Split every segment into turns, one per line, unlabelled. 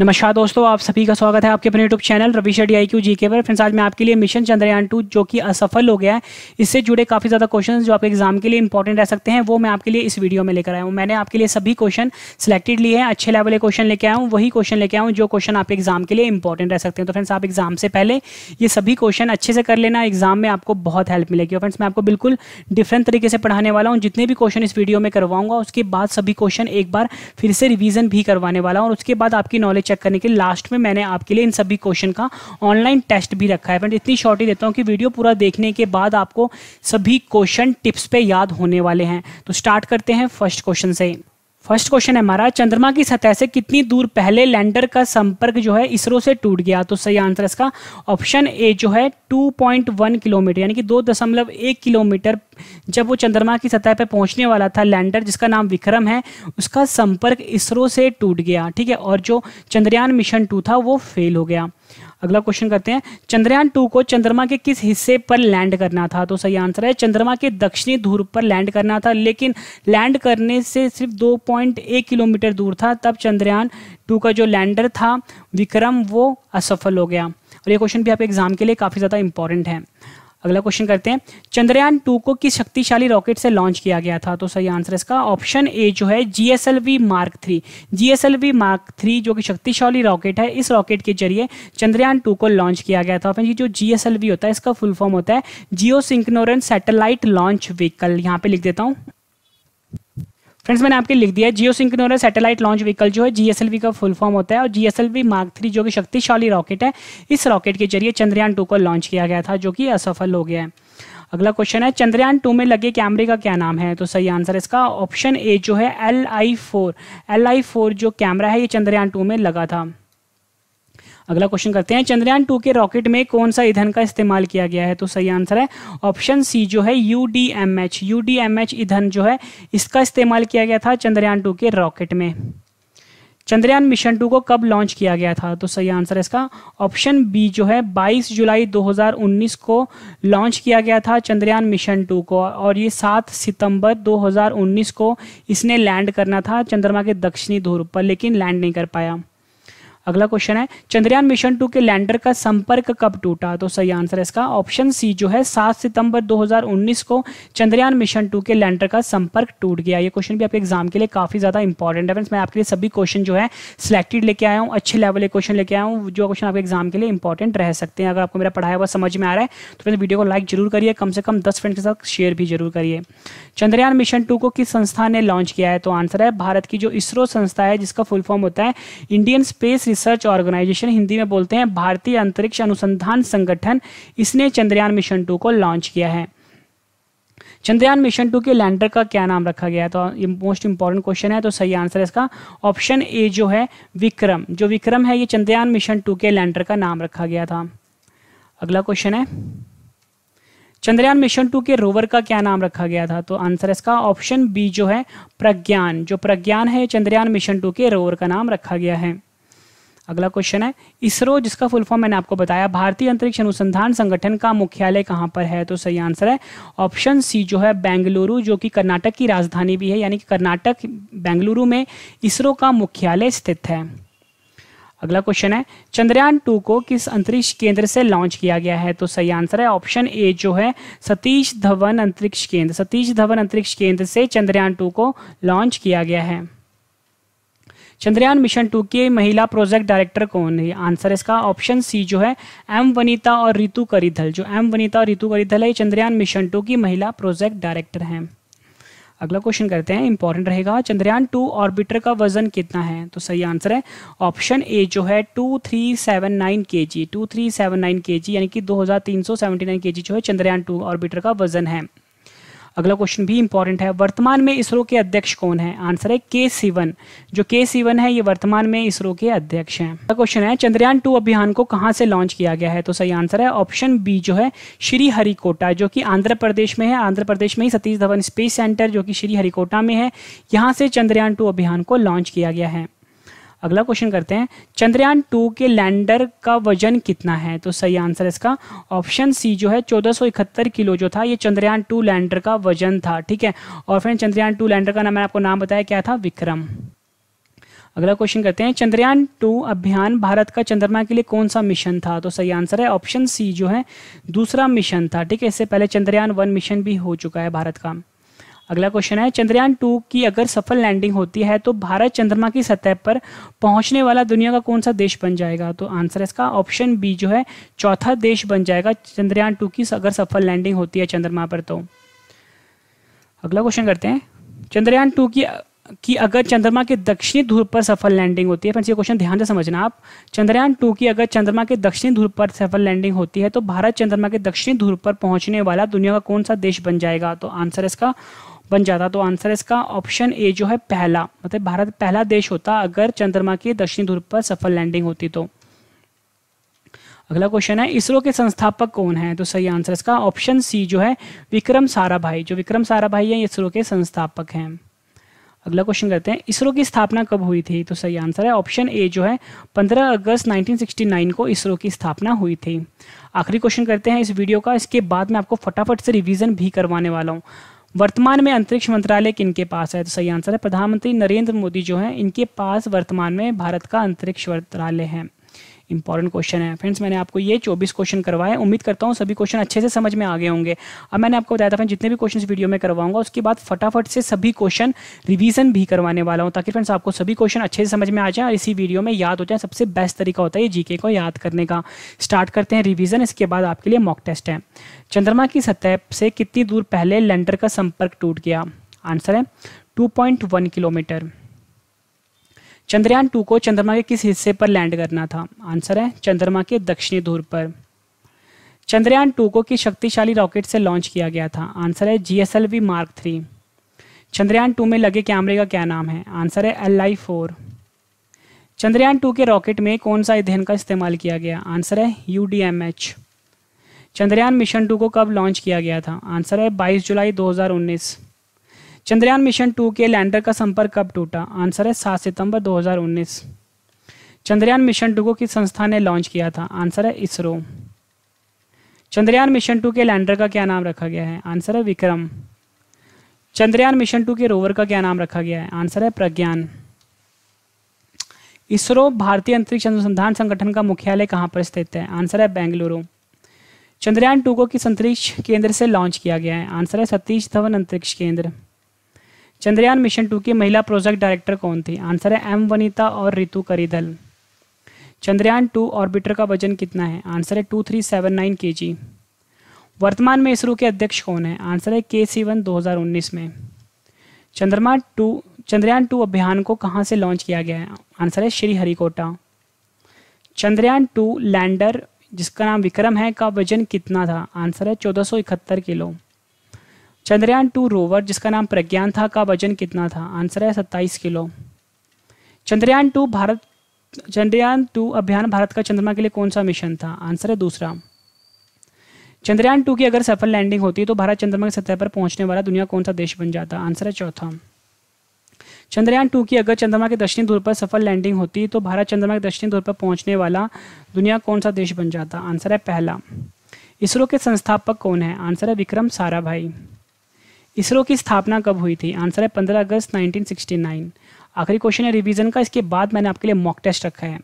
नमस्कार दोस्तों आप सभी का स्वागत है आपके अपने यूट्यूब चैनल रवि शेड आई क्यू जी के पर फ्रेंड्स आज मैं आपके लिए मिशन चंद्रयान टू जो कि असफल हो गया है इससे जुड़े काफ़ी ज़्यादा क्वेश्चन जो आपके एग्जाम के लिए इंपॉर्टेंट रह सकते हैं वो मैं आपके लिए इस वीडियो में लेकर आया हूँ मैंने आपके लिए सभी क्वेश्चन सिलेक्टेड लिए हैं अच्छे लेवल के क्वेश्चन लेके आया हूँ वही क्वेश्चन लेके आऊँ जो क्वेश्चन आपके एग्जाम के लिए इंपॉर्टेंट रह सकते हैं तो फ्रेंड्स आप एग्जाम से पहले ये सभी क्वेश्चन अच्छे से कर लेना एग्जाम में आपको बहुत हेल्प मिलेगी और फ्रेंड्स मैं आपको बिल्कुल डिफरेंट तरीके से पढ़ाने वाला हूँ जितने भी क्वेश्चन इस वीडियो में करवाऊंगा उसके बाद सभी क्वेश्चन एक बार फिर से रिविजन भी करवाने वाला हूँ और उसके बाद आपकी नॉलेज चेक करने के लिए लास्ट में मैंने आपके लिए इन सभी क्वेश्चन का ऑनलाइन टेस्ट भी रखा है बट इतनी शॉर्ट ही देता हूँ कि वीडियो पूरा देखने के बाद आपको सभी क्वेश्चन टिप्स पे याद होने वाले हैं तो स्टार्ट करते हैं फर्स्ट क्वेश्चन से फर्स्ट क्वेश्चन है हमारा चंद्रमा की सतह से कितनी दूर पहले लैंडर का संपर्क जो है इसरो से टूट गया तो सही आंसर इसका ऑप्शन ए जो है 2.1 किलोमीटर यानी कि दो दशमलव एक किलोमीटर जब वो चंद्रमा की सतह पर पहुंचने वाला था लैंडर जिसका नाम विक्रम है उसका संपर्क इसरो से टूट गया ठीक है और जो चंद्रयान मिशन टू था वो फेल हो गया अगला क्वेश्चन करते हैं चंद्रयान टू को चंद्रमा के किस हिस्से पर लैंड करना था तो सही आंसर है चंद्रमा के दक्षिणी ध्रुव पर लैंड करना था लेकिन लैंड करने से सिर्फ 2.1 किलोमीटर दूर था तब चंद्रयान टू का जो लैंडर था विक्रम वो असफल हो गया और ये क्वेश्चन भी आप एग्जाम के लिए काफ़ी ज़्यादा इंपॉर्टेंट है अगला क्वेश्चन करते हैं चंद्रयान टू को किस शक्तिशाली रॉकेट से लॉन्च किया गया था तो सही आंसर इसका ऑप्शन ए जो है GSLV mark three GSLV mark three जो कि शक्तिशाली रॉकेट है इस रॉकेट के जरिए चंद्रयान टू को लॉन्च किया गया था जो जीएसएलवी होता है इसका फुल फॉर्म होता है geo synchronous satellite launch vehicle यहाँ पे लिख देता हूँ फ्रेंड्स मैंने आपके लिख दिया है geo synchronous satellite launch vehicle जो है जीएसएलवी का फुल फॉर्म होता है और जीएसएलवी मार्क थ्री जो कि शक्तिशाली रॉकेट है इस रॉकेट के जरिए चंद्रयान टू को लॉन्च किया गया था जो कि असफल हो गया है अगला क्वेश्चन है चंद्रयान टू में लगे कैमरे का क्या नाम है तो सही आंसर इसका ऑप्शन ए जो है L I four L I four जो कैमरा है ये चंद्रयान टू में लगा था अगला क्वेश्चन करते हैं चंद्रयान टू के रॉकेट में कौन सा ईंधन का इस्तेमाल किया गया है तो सही आंसर है ऑप्शन सी जो है U D M H U D M H ईंधन जो है इसका इस्तेमाल किया गया था चंद्रयान टू के रॉकेट में चंद्रयान मिशन टू को कब लॉन्च किया गया था तो सही आंसर है इसका ऑप्शन बी जो है 22 जुलाई 2019 को लॉन्च किया गया था चंद्रयान मिशन टू को और ये 7 सितंबर 2019 को इसने लैंड करना था चंद्रमा के दक्षिणी ध्रुव पर लेकिन लैंड नहीं कर पाया अगला क्वेश्चन है चंद्रयान मिशन टू के लैंडर का संपर्क कब टूटा तो सही आंसर है इसका ऑप्शन सी जो है सात सितंबर 2019 को चंद्रयान मिशन टू के लैंडर का संपर्क टूट गया ये क्वेश्चन भी आपके एग्जाम के लिए काफी ज्यादा इंपॉर्टेंट है मैं आपके लिए सभी क्वेश्चन जो है सिलेक्टेड लेके आया हूँ अच्छे लेवल के क्वेश्चन लेके आया हूँ जो क्वेश्चन आपके एग्जाम के लिए इंपॉर्टेंट रह सकते हैं अगर आपको मेरा पढ़ाया हुआ समझ में आ रहा है तो फिर वीडियो को लाइक जरूर करिए कम से कम दस फ्रेंड के साथ शेयर भी जरूर करिए चंद्रयान मिशन टू को किस संस्था ने लॉन्च किया है तो आंसर है भारत की जो इसरो संस्था है जिसका फुल फॉर्म होता है Indian space research organisation Hindi में बोलते हैं भारतीय अंतरिक्ष अनुसंधान संगठन इसने चंद्रयान मिशन टू को लॉन्च किया है चंद्रयान मिशन टू के लैंडर का क्या नाम रखा गया तो ये मोस्ट इंपॉर्टेंट क्वेश्चन है तो सही आंसर है इसका ऑप्शन ए जो है विक्रम जो विक्रम है ये चंद्रयान मिशन टू के लैंडर का नाम रखा गया था अगला क्वेश्चन है चंद्रयान मिशन टू के रोवर का क्या नाम रखा गया था तो आंसर इसका ऑप्शन बी जो है प्रज्ञान जो प्रज्ञान है चंद्रयान मिशन टू के रोवर का नाम रखा गया है अगला क्वेश्चन है इसरो जिसका फुल फॉर्म मैंने आपको बताया भारतीय अंतरिक्ष अनुसंधान संगठन का मुख्यालय कहाँ पर है तो सही आंसर है ऑप्शन सी जो है बेंगलुरु जो कि कर्नाटक की राजधानी भी है यानी कि कर्नाटक बेंगलुरु में इसरो का मुख्यालय स्थित है अगला क्वेश्चन है चंद्रयान टू को किस अंतरिक्ष केंद्र से लॉन्च किया गया है तो सही आंसर है ऑप्शन ए जो है सतीश धवन अंतरिक्ष केंद्र सतीश धवन अंतरिक्ष केंद्र से चंद्रयान टू को लॉन्च किया गया है चंद्रयान मिशन टू की महिला प्रोजेक्ट डायरेक्टर कौन है आंसर इसका ऑप्शन सी जो है एम वनीता और रितु करिधल जो एम वनीता और रितु करिधल है चंद्रयान मिशन टू की महिला प्रोजेक्ट डायरेक्टर हैं अगला क्वेश्चन करते हैं इंपॉर्टेंट रहेगा चंद्रयान टू ऑर्बिटर का वजन कितना है तो सही आंसर है ऑप्शन ए जो है to three seven nine K G two three seven nine K G यानी कि दो हज़ार तीन सौ सेवेंटी नाइन के जी जो है चंद्रयान टू ऑर्बिटर का वजन है अगला क्वेश्चन भी इंपॉर्टेंट है वर्तमान में इसरो के अध्यक्ष कौन है आंसर है के सीवन जो के सीवन है ये वर्तमान में इसरो के अध्यक्ष हैं अगला क्वेश्चन है चंद्रयान टू अभियान को कहाँ से लॉन्च किया गया है तो सही आंसर है ऑप्शन बी जो है श्री हरिकोटा जो कि आंध्र प्रदेश में है आंध्र प्रदेश में ही सतीश धवन स्पेस सेंटर जो कि श्री हरिकोटा में है यहाँ से चंद्रयान टू अभियान को लॉन्च किया गया है अगला क्वेश्चन करते हैं चंद्रयान टू के लैंडर का वजन कितना है तो सही आंसर इसका ऑप्शन सी जो है चौदह किलो जो था ये चंद्रयान टू लैंडर का वजन था ठीक है और फ्रेंड चंद्रयान टू लैंडर का नाम मैंने आपको नाम बताया क्या था विक्रम अगला क्वेश्चन करते हैं चंद्रयान टू अभियान भारत का चंद्रमा के लिए कौन सा मिशन था तो सही आंसर है ऑप्शन सी जो है दूसरा मिशन था ठीक है इससे पहले चंद्रयान वन मिशन भी हो चुका है भारत का अगला क्वेश्चन है चंद्रयान टू की अगर सफल लैंडिंग होती है तो भारत चंद्रमा की सतह पर पहुंचने वाला दुनिया का कौन सा देश बन जाएगा तो आंसर है इसका ऑप्शन बी जो है चौथा देश बन जाएगा चंद्रयान टू की अगर सफल लैंडिंग होती है चंद्रमा पर तो अगला क्वेश्चन करते हैं चंद्रयान टू की कि अगर चंद्रमा के दक्षिणी ध्रुव पर सफल लैंडिंग होती है फ्रेंड्स ये क्वेश्चन ध्यान से समझना आप चंद्रयान टू की अगर चंद्रमा के दक्षिणी ध्रुव पर सफल लैंडिंग होती है तो भारत चंद्रमा के दक्षिणी ध्रुव पर पहुंचने वाला दुनिया का कौन सा देश बन जाएगा तो आंसर इसका बन जाता तो आंसर इसका ऑप्शन ए जो है पहला मतलब भारत पहला देश होता अगर चंद्रमा के दक्षिणी ध्रुव पर सफल लैंडिंग होती तो अगला क्वेश्चन है इसरो के संस्थापक कौन है तो सही आंसर इसका ऑप्शन सी जो है विक्रम साराभाई जो विक्रम साराभाई है इसरो के संस्थापक हैं अगला क्वेश्चन करते हैं इसरो की स्थापना कब हुई थी तो सही आंसर है ऑप्शन ए जो है 15 अगस्त 1969 को इसरो की स्थापना हुई थी आखिरी क्वेश्चन करते हैं इस वीडियो का इसके बाद मैं आपको फटाफट से रिवीजन भी करवाने वाला हूं वर्तमान में अंतरिक्ष मंत्रालय किनके पास है तो सही आंसर है प्रधानमंत्री नरेंद्र मोदी जो है इनके पास वर्तमान में भारत का अंतरिक्ष मंत्रालय है इंपॉर्टेंट क्वेश्चन है फ्रेंड्स मैंने आपको ये चौबीस क्वेश्चन करवाए उम्मीद करता हूँ सभी क्वेश्चन अच्छे से समझ में आ गए होंगे अब मैंने आपको बताया था फ्रेंड्स जितने भी क्वेश्चन वीडियो में करवाऊंगा उसके बाद फटाफट से सभी क्वेश्चन रिविजन भी करवाने वाला हूँ ताकि फ्रेंड्स आपको सभी क्वेश्चन अच्छे से समझ में आ जाए और इसी वीडियो में याद हो जाए सबसे बेस्ट तरीका होता है जीके को याद करने का स्टार्ट करते हैं रिविजन इसके बाद आपके लिए मॉक टेस्ट है चंद्रमा की सतह से कितनी दूर पहले लैंडर का संपर्क टूट गया आंसर है 2.1 किलोमीटर चंद्रयान टू को चंद्रमा के किस हिस्से पर लैंड करना था आंसर है चंद्रमा के दक्षिणी ध्रुव पर चंद्रयान टू को किस शक्तिशाली रॉकेट से लॉन्च किया गया था आंसर है G S L V mark three Chandrayaan two में लगे कैमरे का क्या नाम है आंसर है L I four Chandrayaan two के रॉकेट में कौन सा अध्ययन का इस्तेमाल किया गया आंसर है U D M H Chandrayaan mission two को कब लॉन्च किया गया था आंसर है बाईस जुलाई दो हजार उन्नीस चंद्रयान मिशन टू के लैंडर का संपर्क कब टूटा आंसर है सात सितंबर 2019 चंद्रयान मिशन टू को किस संस्था ने लॉन्च किया था आंसर है इसरो चंद्रयान मिशन टू के लैंडर का क्या नाम रखा गया है आंसर है विक्रम चंद्रयान मिशन टू के रोवर का क्या नाम रखा गया है आंसर है प्रज्ञान इसरो भारतीय अंतरिक्ष अनुसंधान संगठन का मुख्यालय कहां पर स्थित है आंसर है बेंगलुरु चंद्रयान टू को किस अंतरिक्ष केंद्र से लॉन्च किया गया है आंसर है सतीश धवन अंतरिक्ष केंद्र चंद्रयान मिशन टू की महिला प्रोजेक्ट डायरेक्टर कौन थी आंसर है एम वनीता और रितु करीधल चंद्रयान टू ऑर्बिटर का वजन कितना है आंसर है to three seven nine K जी वर्तमान में इसरो के अध्यक्ष कौन है आंसर है के सीवन दो हज़ार उन्नीस में चंद्रमा टू चंद्रयान टू अभियान को कहाँ से लॉन्च किया गया है आंसर है श्रीहरिकोटा चंद्रयान टू लैंडर जिसका नाम विक्रम है का वजन कितना था आंसर है चौदह सौ इकहत्तर किलो चंद्रयान टू रोवर जिसका नाम प्रज्ञान था का वजन कितना था आंसर है सत्ताईस kilo Chandrayaan two Bharat Chandrayaan two अभियान भारत का चंद्रमा के लिए कौन सा मिशन था आंसर है दूसरा चंद्रयान टू की अगर सफल लैंडिंग होती तो भारत चंद्रमा की सतह पर पहुंचने वाला दुनिया कौन सा देश बन जाता आंसर है चौथा चंद्रयान टू की अगर चंद्रमा के दक्षिणी ध्रुव पर सफल लैंडिंग होती तो भारत चंद्रमा के दक्षिणी ध्रुव पर पहुंचने वाला दुनिया कौन सा देश बन जाता आंसर है पहला इसरो के संस्थापक कौन है आंसर है विक्रम साराभाई इसरो की स्थापना कब हुई थी आंसर है पंद्रह अगस्त 1969 आखिरी क्वेश्चन है रिवीजन का इसके बाद मैंने आपके लिए मॉक टेस्ट रखा है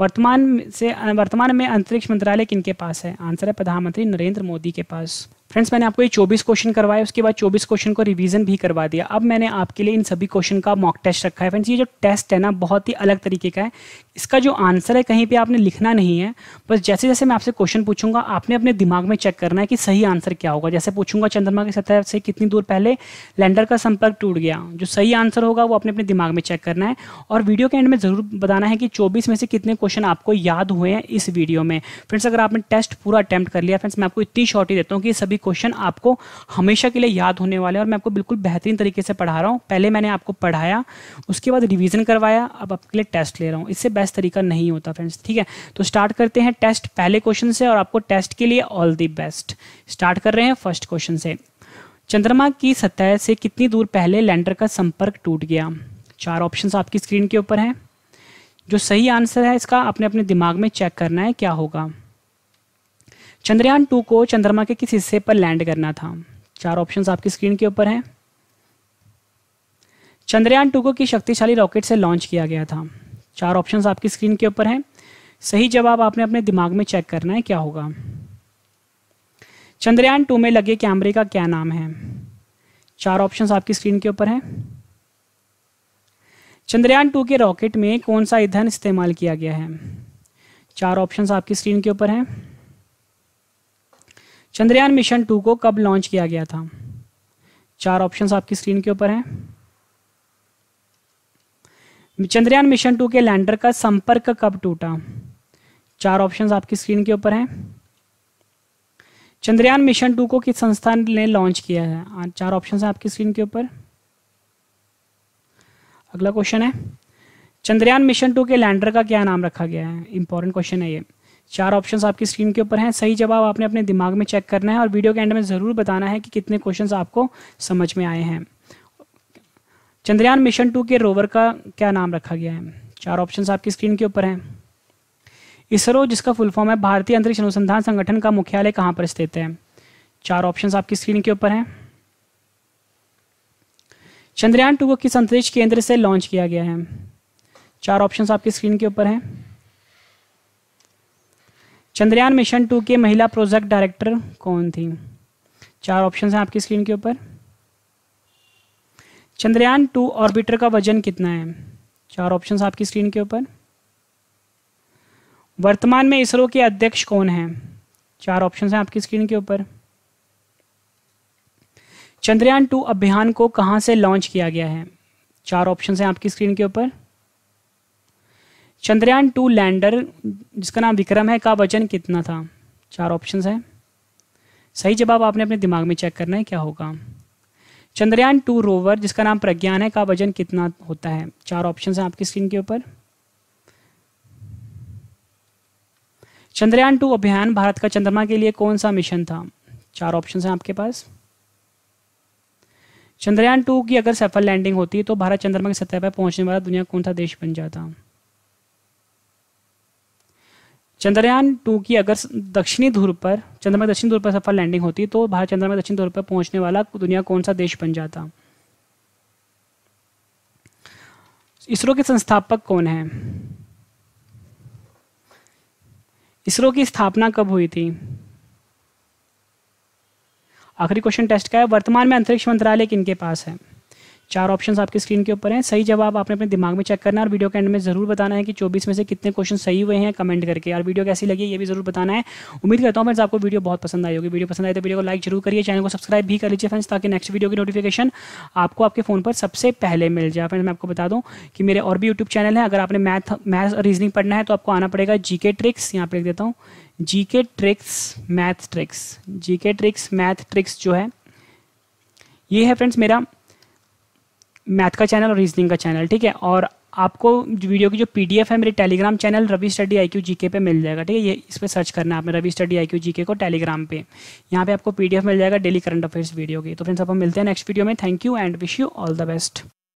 वर्तमान से वर्तमान में अंतरिक्ष मंत्रालय किन के पास है आंसर है प्रधानमंत्री नरेंद्र मोदी के पास फ्रेंड्स मैंने आपको ये 24 क्वेश्चन करवाए उसके बाद 24 क्वेश्चन को रिवीजन भी करवा दिया अब मैंने आपके लिए इन सभी क्वेश्चन का मॉक टेस्ट रखा है फ्रेंड्स ये जो टेस्ट है ना बहुत ही अलग तरीके का है इसका जो आंसर है कहीं पे आपने लिखना नहीं है बस जैसे जैसे मैं आपसे क्वेश्चन पूछूंगा आपने अपने दिमाग में चेक करना है कि सही आंसर क्या होगा जैसे पूछूंगा चंद्रमा की सतह से कितनी दूर पहले लैंडर का संपर्क टूट गया जो सही आंसर होगा वो अपने अपने दिमाग में चेक करना है और वीडियो के एंड में ज़रूर बताना है कि चौबीस में से कितने क्वेश्चन आपको याद हुए हैं इस वीडियो में फ्रेंड्स अगर आपने टेस्ट पूरा अटैम्प्ट कर लिया फ्रेंड्स मैं आपको इतनी शॉर्ट ही देता हूँ कि सभी क्वेश्चन आपको हमेशा के लिए याद होने वाले और मैं आपको बिल्कुल बेहतरीन तरीके से पढ़ा रहा हूँ पहले मैंने आपको पढ़ाया उसके बाद रिविजन करवाया अब आपके लिए टेस्ट ले रहा हूँ इससे बेस्ट तरीका नहीं होता फ्रेंड्स ठीक है तो स्टार्ट करते हैं टेस्ट पहले क्वेश्चन से और आपको टेस्ट के लिए ऑल दी बेस्ट स्टार्ट कर रहे हैं फर्स्ट क्वेश्चन से चंद्रमा की सतह से कितनी दूर पहले लैंडर का संपर्क टूट गया चार ऑप्शंस आपकी स्क्रीन के ऊपर हैं जो सही आंसर है इसका आपने अपने दिमाग में चेक करना है क्या होगा चंद्रयान टू को चंद्रमा के किस हिस्से पर लैंड करना था चार ऑप्शंस आपकी स्क्रीन के ऊपर हैं चंद्रयान टू को किस शक्तिशाली रॉकेट से लॉन्च किया गया था चार ऑप्शंस आपकी स्क्रीन के ऊपर हैं सही जवाब आपने अपने दिमाग में चेक करना है क्या होगा चंद्रयान टू में लगे कैमरे का क्या नाम है चार ऑप्शन आपकी स्क्रीन के ऊपर है चंद्रयान टू के रॉकेट में कौन सा ईंधन इस्तेमाल किया गया है चार ऑप्शंस आपकी स्क्रीन के ऊपर हैं चंद्रयान मिशन टू को कब लॉन्च किया गया था चार ऑप्शंस आपकी स्क्रीन के ऊपर हैं चंद्रयान मिशन टू के लैंडर का संपर्क कब टूटा चार ऑप्शंस आपकी स्क्रीन के ऊपर हैं चंद्रयान मिशन टू को किस संस्थान ने लॉन्च किया है चार ऑप्शन है आपकी स्क्रीन के ऊपर अगला क्वेश्चन है चंद्रयान मिशन टू के लैंडर का क्या नाम रखा गया है इंपॉर्टेंट क्वेश्चन है ये चार ऑप्शंस आपकी स्क्रीन के ऊपर हैं सही जवाब आपने अपने दिमाग में चेक करना है और वीडियो के एंड में ज़रूर बताना है कि कितने क्वेश्चंस आपको समझ में आए हैं चंद्रयान मिशन टू के रोवर का क्या नाम रखा गया है चार ऑप्शंस आपकी स्क्रीन के ऊपर हैं इसरो जिसका फुल फॉर्म है भारतीय अंतरिक्ष अनुसंधान संगठन का मुख्यालय कहाँ पर स्थित है चार ऑप्शंस आपकी स्क्रीन के ऊपर हैं चंद्रयान टू को किस अंतरिक्ष केंद्र से लॉन्च किया गया है चार ऑप्शंस आपकी स्क्रीन के ऊपर हैं चंद्रयान मिशन टू के महिला प्रोजेक्ट डायरेक्टर कौन थी चार ऑप्शन हैं आपकी स्क्रीन के ऊपर चंद्रयान टू ऑर्बिटर का वजन कितना है चार ऑप्शन आपकी स्क्रीन के ऊपर वर्तमान में इसरो के अध्यक्ष कौन हैं चार ऑप्शन हैं आपकी स्क्रीन के ऊपर चंद्रयान टू अभियान को कहां से लॉन्च किया गया है चार ऑप्शन हैं आपकी स्क्रीन के ऊपर चंद्रयान टू लैंडर जिसका नाम विक्रम है का वजन कितना था चार ऑप्शन है सही जवाब आपने अपने दिमाग में चेक करना है क्या होगा चंद्रयान टू रोवर जिसका नाम प्रज्ञान है का वजन कितना होता है चार ऑप्शन हैं आपकी स्क्रीन के ऊपर चंद्रयान टू अभियान भारत का चंद्रमा के लिए कौन सा मिशन था चार ऑप्शन हैं आपके पास चंद्रयान टू की अगर सफल लैंडिंग होती तो भारत चंद्रमा की सतह पर पहुंचने वाला दुनिया कौन सा देश बन जाता चंद्रयान टू की अगर दक्षिणी ध्रुव पर चंद्रमा दक्षिण ध्रुव पर सफल लैंडिंग होती तो भारत चंद्रमा दक्षिण ध्रुव पर पहुंचने वाला दुनिया कौन सा देश बन जाता इसरो के संस्थापक कौन है इसरो की स्थापना कब हुई थी आखिरी क्वेश्चन टेस्ट का है वर्तमान में अंतरिक्ष मंत्रालय किनके पास है चार ऑप्शन आपके स्क्रीन के ऊपर हैं सही जवाब आपने अपने दिमाग में चेक करना और वीडियो के एंड में ज़रूर बताना है कि चौबीस में से कितने क्वेश्चन सही हुए हैं कमेंट करके और वीडियो कैसी लगी ये भी जरूर बताना है उम्मीद करता हूँ फ्रेंड्स आपको वीडियो बहुत पसंद आई होगी वीडियो पसंद आए तो वीडियो को लाइक जरूर करिए चैनल को सब्सक्राइब भी कर लीजिए फ्रेंड्स ताकि नेक्स्ट वीडियो की नोटिफिकेशन आपको आपके फ़ोन पर सबसे पहले मिल जाए फ्रेंड्स मैं आपको बता दूँ कि मेरे और भी यूट्यूब चैनल है अगर आपने मैथ मैथ रीजनिंग पढ़ना है तो आपको आना पड़ेगा जी ट्रिक्स यहाँ पर लिख देता हूँ G tricks math tricks G tricks math tricks जो है ये है फ्रेंड्स मेरा मैथ का चैनल और रीजनिंग का चैनल ठीक है और आपको वीडियो की जो पीडीएफ है मेरे Telegram channel Ravi study I Q G K पे मिल जाएगा ठीक है ये इस पर सर्च करना है आपने Ravi study I Q G K को टेलीग्राम पे यहाँ पे आपको पीडीएफ मिल जाएगा डेली करंट अफेयर्स वीडियो की तो फ्रेंड्स आप हम मिलते हैं नेक्स्ट वीडियो में thank you and wish you all the best